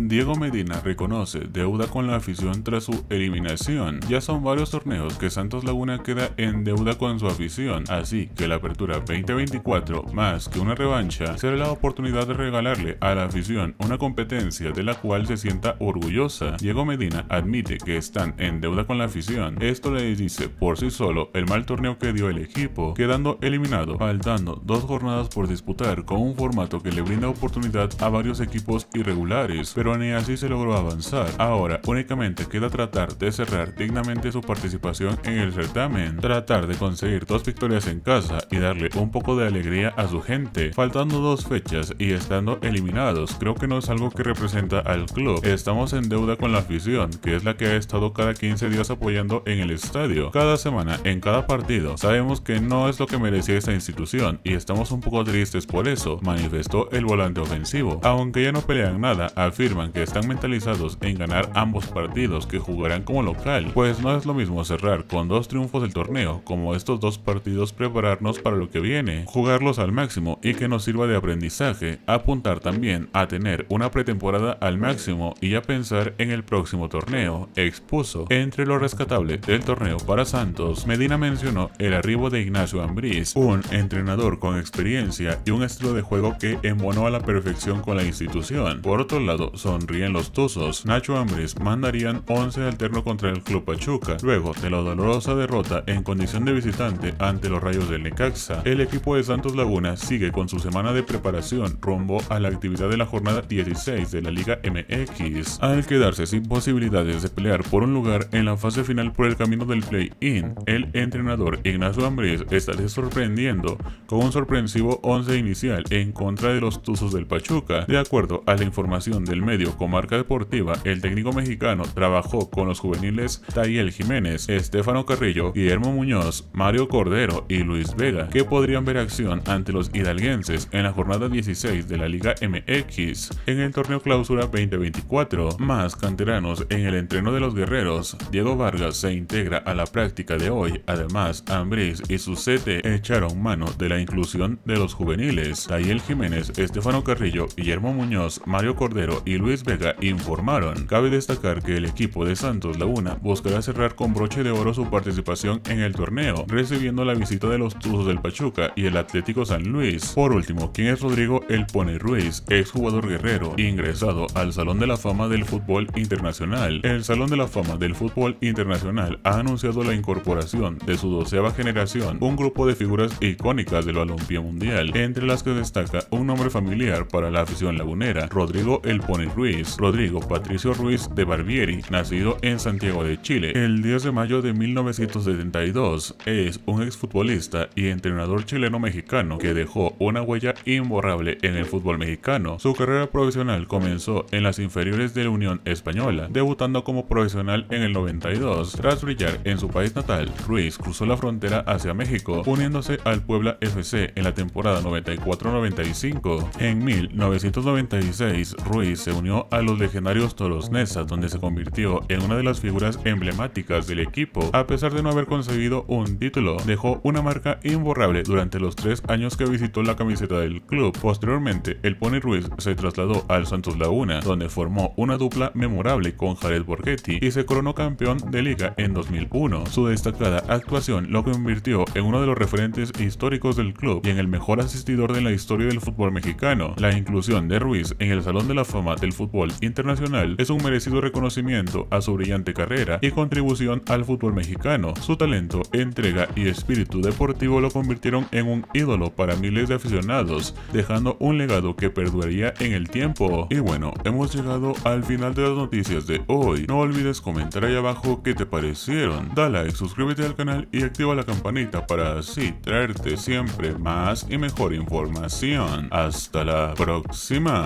Diego Medina reconoce deuda con la afición tras su eliminación. Ya son varios torneos que Santos Laguna queda en deuda con su afición, así que la apertura 2024, más que una revancha, será la oportunidad de regalarle a la afición una competencia de la cual se sienta orgullosa. Diego Medina admite que están en deuda con la afición. Esto le dice por sí solo el mal torneo que dio el equipo, quedando eliminado, faltando dos jornadas por disputar con un formato que le brinda oportunidad a varios equipos irregulares, pero ni así se logró avanzar. Ahora únicamente queda tratar de cerrar dignamente su participación en el certamen, tratar de conseguir dos victorias en casa y darle un poco de alegría a su gente. Faltando dos fechas y estando eliminados, creo que no es algo que representa al club. Estamos en deuda con la afición, que es la que ha estado cada 15 días apoyando en el estadio, cada semana, en cada partido. Sabemos que no es lo que merecía esta institución y estamos un poco tristes por eso, manifestó el volante ofensivo. Aunque ya no pelean nada, afirma que están mentalizados en ganar ambos partidos que jugarán como local, pues no es lo mismo cerrar con dos triunfos del torneo como estos dos partidos prepararnos para lo que viene, jugarlos al máximo y que nos sirva de aprendizaje, apuntar también a tener una pretemporada al máximo y a pensar en el próximo torneo, expuso. Entre lo rescatable del torneo para Santos, Medina mencionó el arribo de Ignacio Ambriz, un entrenador con experiencia y un estilo de juego que embonó a la perfección con la institución. Por otro lado, sonríen los tuzos. Nacho Ambriz mandarían 11 alterno contra el Club Pachuca. Luego de la dolorosa derrota en condición de visitante ante los Rayos del Necaxa, el equipo de Santos Laguna sigue con su semana de preparación rumbo a la actividad de la jornada 16 de la Liga MX, al quedarse sin posibilidades de pelear por un lugar en la fase final por el camino del play-in. El entrenador Ignacio Ambriz estaría sorprendiendo con un sorpresivo 11 inicial en contra de los Tuzos del Pachuca, de acuerdo a la información del medio Comarca deportiva, el técnico mexicano trabajó con los juveniles Tayel Jiménez, Estefano Carrillo, Guillermo Muñoz, Mario Cordero y Luis Vega, que podrían ver acción ante los hidalguenses en la jornada 16 de la Liga MX en el torneo clausura 2024, más canteranos en el entreno de los guerreros. Diego Vargas se integra a la práctica de hoy, además Ambriz y su echaron mano de la inclusión de los juveniles. Tayel Jiménez, Estefano Carrillo, Guillermo Muñoz, Mario Cordero y Luis Luis Vega informaron. Cabe destacar que el equipo de Santos Laguna buscará cerrar con broche de oro su participación en el torneo, recibiendo la visita de los Tuzos del Pachuca y el Atlético San Luis. Por último, quien es Rodrigo El Pone Ruiz, exjugador guerrero, ingresado al Salón de la Fama del Fútbol Internacional. El Salón de la Fama del Fútbol Internacional ha anunciado la incorporación de su doceava generación, un grupo de figuras icónicas del balompié mundial, entre las que destaca un nombre familiar para la afición lagunera, Rodrigo El Pone Ruiz, Rodrigo Patricio Ruiz de Barbieri, nacido en Santiago de Chile el 10 de mayo de 1972, es un exfutbolista y entrenador chileno-mexicano que dejó una huella imborrable en el fútbol mexicano. Su carrera profesional comenzó en las inferiores de la Unión Española, debutando como profesional en el 92. Tras brillar en su país natal, Ruiz cruzó la frontera hacia México, uniéndose al Puebla FC en la temporada 94-95. En 1996, Ruiz se unió a los legendarios toros donde se convirtió en una de las figuras emblemáticas del equipo. A pesar de no haber conseguido un título, dejó una marca imborrable durante los tres años que visitó la camiseta del club. Posteriormente, el Pony Ruiz se trasladó al Santos Laguna, donde formó una dupla memorable con Jared Borghetti y se coronó campeón de liga en 2001. Su destacada actuación lo convirtió en uno de los referentes históricos del club y en el mejor asistidor de la historia del fútbol mexicano. La inclusión de Ruiz en el Salón de la Fama de el fútbol internacional es un merecido reconocimiento a su brillante carrera y contribución al fútbol mexicano. Su talento, entrega y espíritu deportivo lo convirtieron en un ídolo para miles de aficionados, dejando un legado que perduraría en el tiempo. Y bueno, hemos llegado al final de las noticias de hoy. No olvides comentar ahí abajo qué te parecieron. Da like, suscríbete al canal y activa la campanita para así traerte siempre más y mejor información. Hasta la próxima.